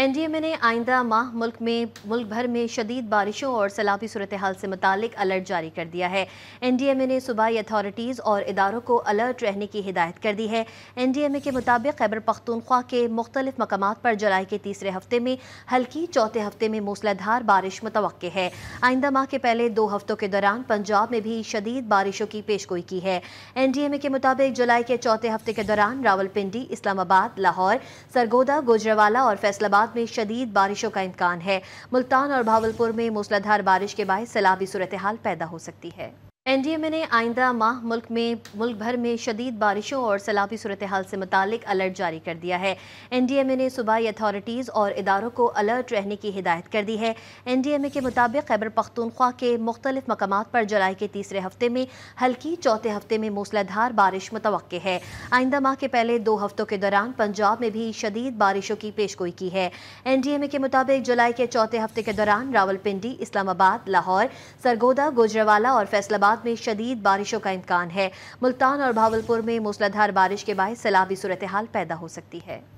N D M A ने आइंदा माह मुल्क में मुल्क भर में शदीद बारिशों और सैलाबी सूरत हाल से मुतालिक अलर्ट जारी कर दिया है एन डी एम ए ने सूबाई अथॉरिटीज़ और इदारों को अलर्ट रहने की हिदायत कर दी है एन डी एम ए के मुताबिक खैबर पख्तूनख्वा के मुख्तलिफ मकाम पर जुलाई के तीसरे हफ्ते में हल्की चौथे हफ्ते में मूसलाधार बारिश मुतव है आइंदा माह के पहले दो हफ्तों के दौरान पंजाब में भी शदीद बारिशों की पेशगोई की है एन डी एम ए के मुताबिक जुलाई के चौथे हफ्ते के दौरान रावलपिंडी इस्लामाबाद लाहौर सरगोदा गुजरावाला और फैसलाबाद गुजरात में शदीद बारिशों का इम्कान है मुल्तान और भावलपुर में मूसलाधार बारिश के बाद सैलाबी सूरत हाल पैदा हो सकती है ए ने आइंदा माह मुल्क में मुल्क भर में शदीद बारिशों और सैलाबी सूरत हाल से मुतक अलर्ट जारी कर दिया है ए ने सूबाई अथॉरिटीज़ और इदारों को अलर्ट रहने की हिदायत कर दी है एनडीएमए के मुताबिक खैबर पख्तूनख्वा के मुख्तलिफ मकाम पर जुलाई के तीसरे हफ्ते में हल्की चौथे हफ्ते में मूसलाधार बारिश मुतव है आइंदा माह के पहले दो हफ्तों के दौरान पंजाब में भी शदीद बारिशों की पेशगोई की है एनडीएमए के मुताबिक जुलाई के चौथे हफ्ते के दौरान रावलपिंडी इस्लामाबाद लाहौर सरगोदा गुजरावाला और फैसलाबाद इस्लामाबाद में शदीद बारिशों का इम्कान है मुल्तान और भावलपुर में मूसलाधार बारिश के बाद सैलाबी सूरत हाल पैदा हो सकती है